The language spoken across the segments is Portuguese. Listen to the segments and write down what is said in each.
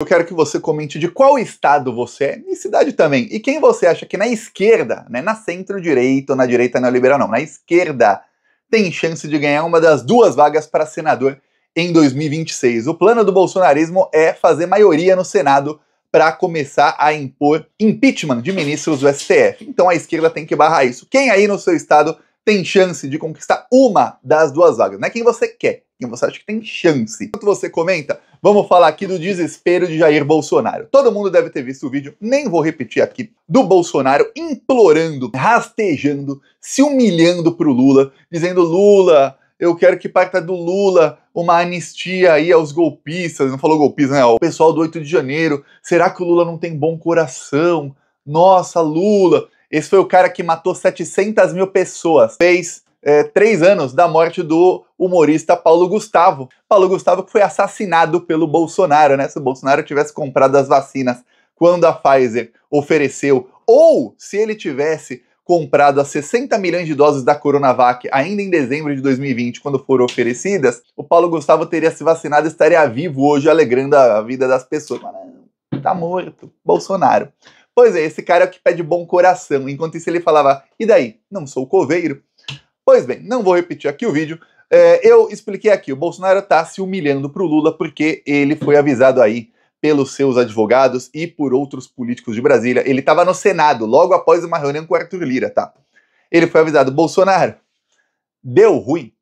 Eu quero que você comente de qual estado você é, e cidade também, e quem você acha que na esquerda, né, na centro-direita ou na direita neoliberal, não, na esquerda, tem chance de ganhar uma das duas vagas para senador em 2026. O plano do bolsonarismo é fazer maioria no Senado para começar a impor impeachment de ministros do STF. Então a esquerda tem que barrar isso. Quem aí no seu estado tem chance de conquistar uma das duas vagas. Não é quem você quer, quem você acha que tem chance. Enquanto você comenta, vamos falar aqui do desespero de Jair Bolsonaro. Todo mundo deve ter visto o vídeo, nem vou repetir aqui, do Bolsonaro implorando, rastejando, se humilhando pro Lula, dizendo: Lula, eu quero que parta do Lula uma anistia aí aos golpistas. Não falou golpistas, né? O pessoal do 8 de janeiro. Será que o Lula não tem bom coração? Nossa, Lula. Esse foi o cara que matou 700 mil pessoas. Fez é, três anos da morte do humorista Paulo Gustavo. Paulo Gustavo que foi assassinado pelo Bolsonaro, né? Se o Bolsonaro tivesse comprado as vacinas quando a Pfizer ofereceu, ou se ele tivesse comprado as 60 milhões de doses da Coronavac ainda em dezembro de 2020, quando foram oferecidas, o Paulo Gustavo teria se vacinado e estaria vivo hoje, alegrando a vida das pessoas. Mas, tá morto, Bolsonaro. Pois é, esse cara é o que pede bom coração. Enquanto isso ele falava, e daí? Não sou coveiro? Pois bem, não vou repetir aqui o vídeo. É, eu expliquei aqui, o Bolsonaro está se humilhando para o Lula porque ele foi avisado aí pelos seus advogados e por outros políticos de Brasília. Ele estava no Senado, logo após uma reunião com o Arthur Lira, tá? Ele foi avisado, Bolsonaro, deu ruim.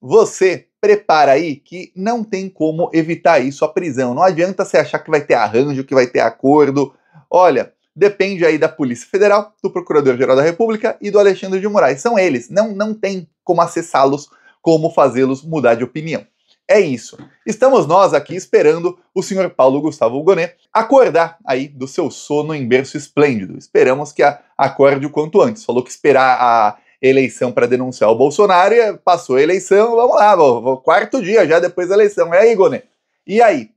Você prepara aí que não tem como evitar isso, a prisão. Não adianta você achar que vai ter arranjo, que vai ter acordo. Olha, depende aí da Polícia Federal, do Procurador-Geral da República e do Alexandre de Moraes. São eles, não, não tem como acessá-los, como fazê-los mudar de opinião. É isso. Estamos nós aqui esperando o senhor Paulo Gustavo Gonet acordar aí do seu sono em berço esplêndido. Esperamos que acorde o quanto antes. Falou que esperar a eleição para denunciar o Bolsonaro e passou a eleição. Vamos lá, vou, vou, quarto dia já depois da eleição. É aí, Gonet. E aí?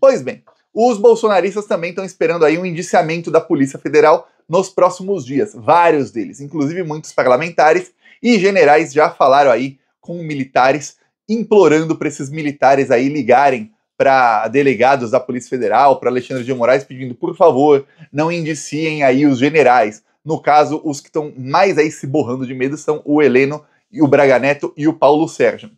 Pois bem, os bolsonaristas também estão esperando aí um indiciamento da Polícia Federal nos próximos dias. Vários deles, inclusive muitos parlamentares e generais já falaram aí com militares implorando para esses militares aí ligarem para delegados da Polícia Federal, para Alexandre de Moraes pedindo, por favor, não indiciem aí os generais. No caso, os que estão mais aí se borrando de medo são o Heleno e o Braga Neto e o Paulo Sérgio.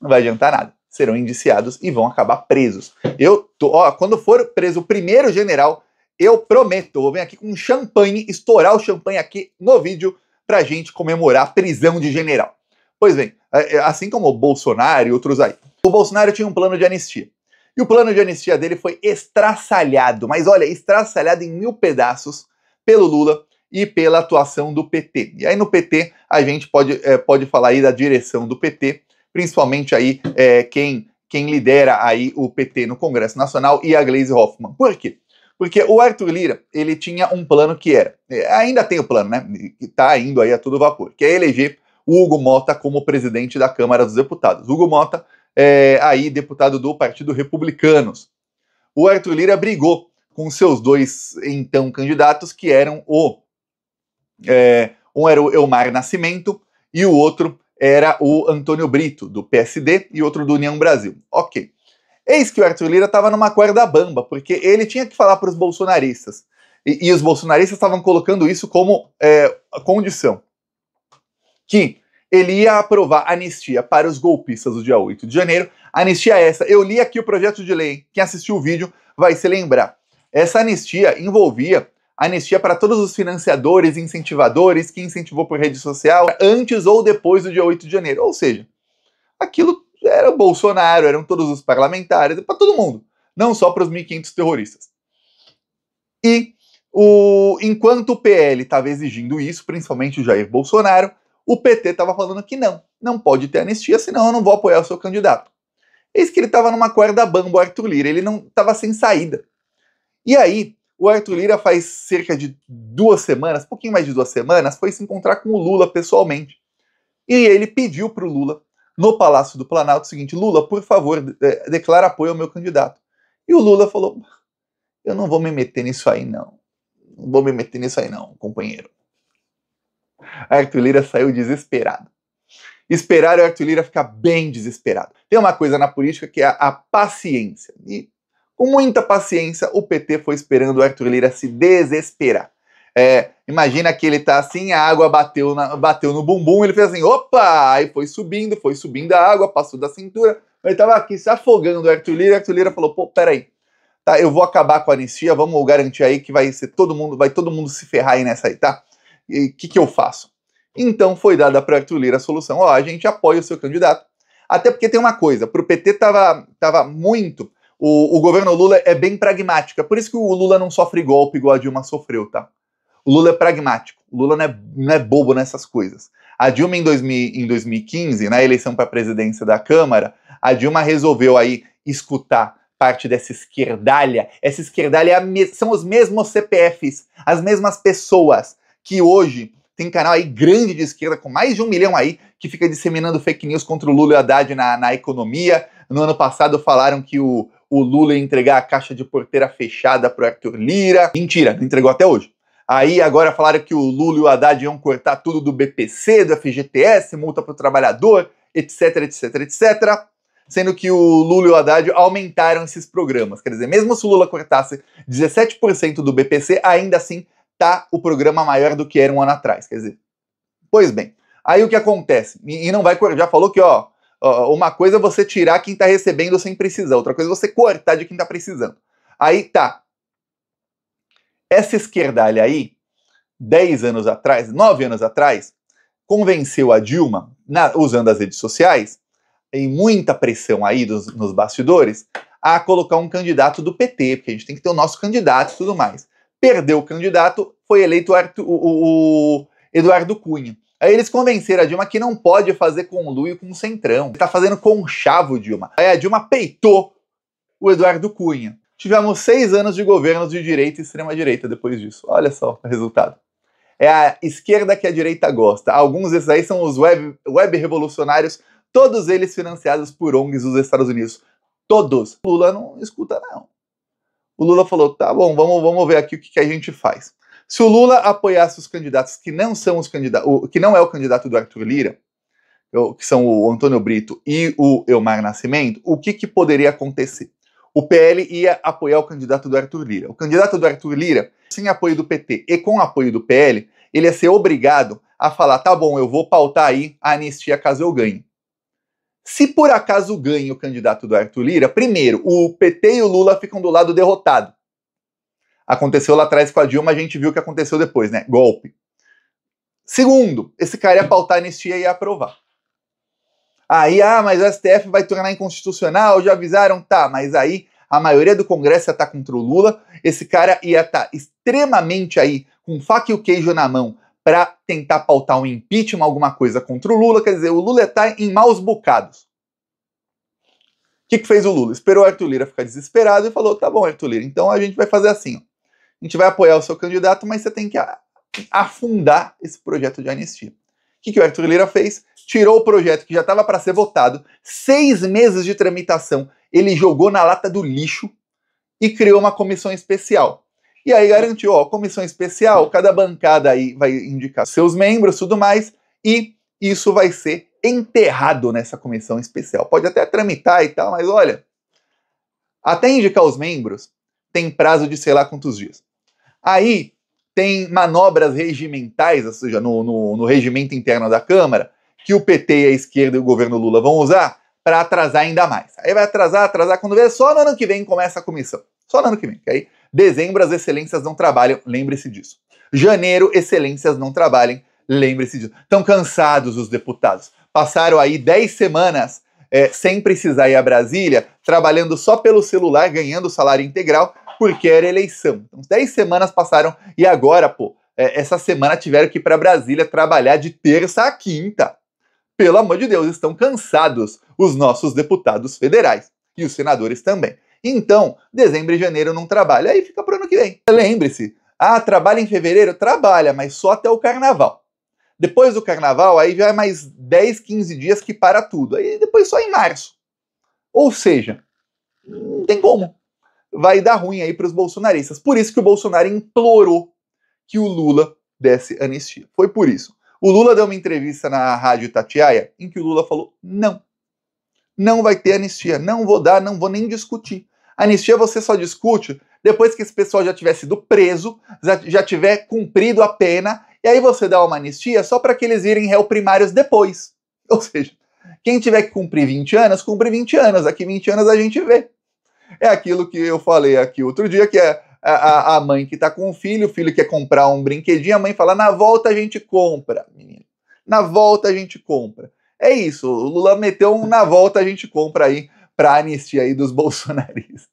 Não vai adiantar nada serão indiciados e vão acabar presos. Eu tô, ó, quando for preso o primeiro general, eu prometo, vou vir aqui com um champanhe, estourar o champanhe aqui no vídeo pra gente comemorar a prisão de general. Pois bem, é, é, assim como o Bolsonaro e outros aí, o Bolsonaro tinha um plano de anistia. E o plano de anistia dele foi estraçalhado, mas olha, estraçalhado em mil pedaços pelo Lula e pela atuação do PT. E aí no PT a gente pode, é, pode falar aí da direção do PT, principalmente aí é, quem, quem lidera aí o PT no Congresso Nacional e a Gleisi Hoffmann. Por quê? Porque o Arthur Lira, ele tinha um plano que era, é, ainda tem o plano, né, que tá indo aí a todo vapor, que é eleger o Hugo Mota como presidente da Câmara dos Deputados. Hugo Mota é aí deputado do Partido Republicanos. O Arthur Lira brigou com seus dois então candidatos, que eram o é, um era o Elmar Nascimento e o outro era o Antônio Brito, do PSD, e outro do União Brasil. Ok. Eis que o Arthur Lira estava numa corda bamba, porque ele tinha que falar para os bolsonaristas. E, e, os bolsonaristas estavam colocando isso como é, condição. Que ele ia aprovar anistia para os golpistas do dia 8 de janeiro. Anistia essa, eu li aqui o projeto de lei, quem assistiu o vídeo vai se lembrar. Essa anistia envolvia anistia para todos os financiadores incentivadores que incentivou por rede social antes ou depois do dia 8 de janeiro. Ou seja, aquilo era o Bolsonaro, eram todos os parlamentares, para todo mundo, não só para os 1.500 terroristas. E o, enquanto o PL estava exigindo isso, principalmente o Jair Bolsonaro, o PT estava falando que não, não pode ter anistia, senão eu não vou apoiar o seu candidato. Eis que ele estava numa corda bamba, o Arthur Lira, ele não estava sem saída. E aí, o Arthur Lira faz cerca de duas semanas, pouquinho mais de duas semanas, foi se encontrar com o Lula pessoalmente. E ele pediu para o Lula, no Palácio do Planalto, o seguinte: Lula, por favor, declara apoio ao meu candidato. E o Lula falou: Eu não vou me meter nisso aí, não. Não vou me meter nisso aí, não, companheiro. Arthur Lira saiu desesperado. Esperar o Arthur Lira ficar bem desesperado. Tem uma coisa na política que é a paciência. E com muita paciência, o PT foi esperando o Arthur Lira se desesperar. É, imagina que ele tá assim, a água bateu, na, bateu no bumbum, ele fez assim, opa! Aí foi subindo, foi subindo a água, passou da cintura. Ele tava aqui se afogando o Arthur Lira, o Arthur Lira falou, pô, peraí, tá, eu vou acabar com a anistia, vamos garantir aí que vai ser todo mundo, vai todo mundo se ferrar aí nessa aí, tá? E o que, que eu faço? Então foi dada para o Arthur Lira a solução, ó, a gente apoia o seu candidato. Até porque tem uma coisa, pro PT tava, tava muito o, o, governo Lula é bem pragmático. É por isso que o Lula não sofre golpe igual a Dilma sofreu, tá? O Lula é pragmático. O Lula não é, não é bobo nessas coisas. A Dilma, em, 2000, em 2015, na eleição para a presidência da Câmara, a Dilma resolveu aí escutar parte dessa esquerdalha. Essa esquerdalha é me... são os mesmos CPFs, as mesmas pessoas que hoje tem canal aí grande de esquerda, com mais de um milhão aí, que fica disseminando fake news contra o Lula e o Haddad na, na economia. No ano passado falaram que o, o Lula ia entregar a caixa de porteira fechada para o Arthur Lira. Mentira, não entregou até hoje. Aí agora falaram que o Lula e o Haddad iam cortar tudo do BPC, do FGTS, multa para o trabalhador, etc, etc, etc. Sendo que o Lula e o Haddad aumentaram esses programas. Quer dizer, mesmo se o Lula cortasse 17% do BPC, ainda assim tá o programa maior do que era um ano atrás. Quer dizer, pois bem. Aí o que acontece? E, e não vai cortar, já falou que, ó, uma coisa é você tirar quem está recebendo sem precisar, outra coisa é você cortar de quem está precisando. Aí tá. Essa esquerdalha aí, 10 anos atrás, 9 anos atrás, convenceu a Dilma, na, usando as redes sociais, em muita pressão aí dos, nos bastidores, a colocar um candidato do PT, porque a gente tem que ter o nosso candidato e tudo mais. Perdeu o candidato, foi eleito Arthur, o, o Eduardo Cunha. Aí eles convenceram a Dilma que não pode fazer conluio com o Centrão. Ele tá fazendo conchavo, Dilma. Aí a Dilma peitou o Eduardo Cunha. Tivemos seis anos de governos de direita e extrema-direita depois disso. Olha só o resultado. É a esquerda que a direita gosta. Alguns desses aí são os web, web revolucionários, todos eles financiados por ONGs dos Estados Unidos. Todos. Lula não escuta, não. O Lula falou: tá bom, vamos, vamos ver aqui o que, que a gente faz. Se o Lula apoiasse os candidatos que não são os candidatos, que não é o candidato do Arthur Lira, que são o Antônio Brito e o Elmar Nascimento, o que, que poderia acontecer? O PL ia apoiar o candidato do Arthur Lira. O candidato do Arthur Lira, sem apoio do PT e com apoio do PL, ele ia ser obrigado a falar: tá bom, eu vou pautar aí a anistia caso eu ganhe. Se por acaso ganha o candidato do Arthur Lira, primeiro, o PT e o Lula ficam do lado derrotado aconteceu lá atrás com a Dilma, a gente viu o que aconteceu depois, né? Golpe. Segundo, esse cara ia pautar a anistia e ia aprovar. Aí, ah, mas o STF vai tornar inconstitucional, já avisaram, tá, mas aí a maioria do Congresso ia estar tá contra o Lula, esse cara ia estar tá extremamente aí, com faca e o queijo na mão, para tentar pautar um impeachment, alguma coisa contra o Lula, quer dizer, o Lula está em maus bocados. O que, que fez o Lula? Esperou o Arthur Lira ficar desesperado e falou, tá bom, Arthur Lira, então a gente vai fazer assim, ó a gente vai apoiar o seu candidato, mas você tem que afundar esse projeto de anistia. O que, que o Arthur Lira fez? Tirou o projeto que já estava para ser votado, seis meses de tramitação, ele jogou na lata do lixo e criou uma comissão especial. E aí garantiu, ó, comissão especial, cada bancada aí vai indicar seus membros, tudo mais, e isso vai ser enterrado nessa comissão especial. Pode até tramitar e tal, mas olha, até indicar os membros tem prazo de sei lá quantos dias. Aí tem manobras regimentais, ou seja, no, no, no regimento interno da Câmara, que o PT e a esquerda e o governo Lula vão usar para atrasar ainda mais. Aí vai atrasar, atrasar, quando vê, só no ano que vem começa a comissão. Só no ano que vem, que aí dezembro as excelências não trabalham, lembre-se disso. Janeiro, excelências não trabalhem, lembre-se disso. Estão cansados os deputados. Passaram aí 10 semanas é, sem precisar ir a Brasília, trabalhando só pelo celular, ganhando salário integral, porque era eleição. Então, 10 semanas passaram e agora, pô, é, essa semana tiveram que ir para Brasília trabalhar de terça a quinta. Pelo amor de Deus, estão cansados os nossos deputados federais e os senadores também. Então, dezembro e janeiro não trabalha, aí fica para o ano que vem. Lembre-se, ah, trabalha em fevereiro? Trabalha, mas só até o carnaval. Depois do carnaval, aí já é mais 10, 15 dias que para tudo. Aí depois só em março. Ou seja, não tem como vai dar ruim aí para os bolsonaristas. Por isso que o Bolsonaro implorou que o Lula desse anistia. Foi por isso. O Lula deu uma entrevista na Rádio Tatiaia em que o Lula falou: não, não vai ter anistia, não vou dar, não vou nem discutir. Anistia você só discute depois que esse pessoal já tiver sido preso, já, tiver cumprido a pena, e aí você dá uma anistia só para que eles virem réu primários depois. Ou seja, quem tiver que cumprir 20 anos, cumpre 20 anos. Daqui 20 anos a gente vê é aquilo que eu falei aqui outro dia, que é a, a mãe que está com o filho, o filho quer comprar um brinquedinho, a mãe fala, na volta a gente compra, menino. Na volta a gente compra. É isso, o Lula meteu um na volta a gente compra aí para anistia aí dos bolsonaristas.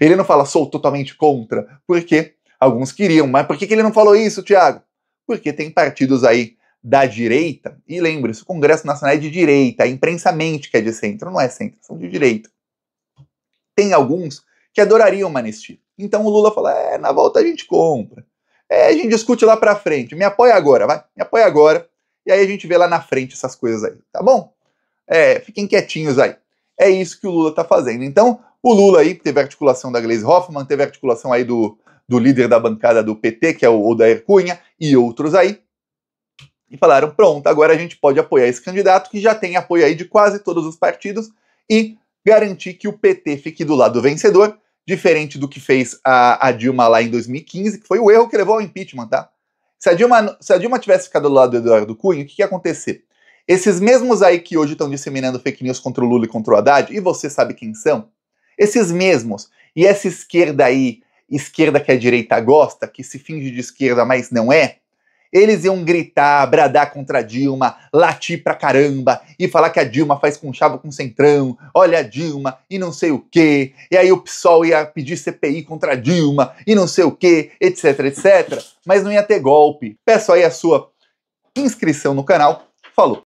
Ele não fala, sou totalmente contra, porque alguns queriam, mas por que, que ele não falou isso, Tiago? Porque tem partidos aí da direita, e lembre-se, o Congresso Nacional é de direita, a imprensa mente que é de centro, não é centro, são de direita tem alguns que adorariam uma anistia. Então o Lula fala: é, na volta a gente compra. É, a gente discute lá pra frente. Me apoia agora, vai. Me apoia agora. E aí a gente vê lá na frente essas coisas aí, tá bom? É, fiquem quietinhos aí. É isso que o Lula tá fazendo. Então, o Lula aí teve a articulação da Gleise Hoffmann, teve a articulação aí do, do líder da bancada do PT, que é o Odair Cunha, e outros aí. E falaram: pronto, agora a gente pode apoiar esse candidato que já tem apoio aí de quase todos os partidos e garantir que o PT fique do lado vencedor, diferente do que fez a, a, Dilma lá em 2015, que foi o erro que levou ao impeachment, tá? Se a Dilma, se a Dilma tivesse ficado do lado do Eduardo Cunha, o que, que ia acontecer? Esses mesmos aí que hoje estão disseminando fake news contra o Lula e contra o Haddad, e você sabe quem são? Esses mesmos. E essa esquerda aí, esquerda que a direita gosta, que se finge de esquerda, mas não é, eles iam gritar, bradar contra a Dilma, latir pra caramba e falar que a Dilma faz com chavo com Centrão, olha a Dilma e não sei o quê. E aí o PSOL ia pedir CPI contra a Dilma e não sei o quê, etc, etc. Mas não ia ter golpe. Peço aí a sua inscrição no canal. Falou!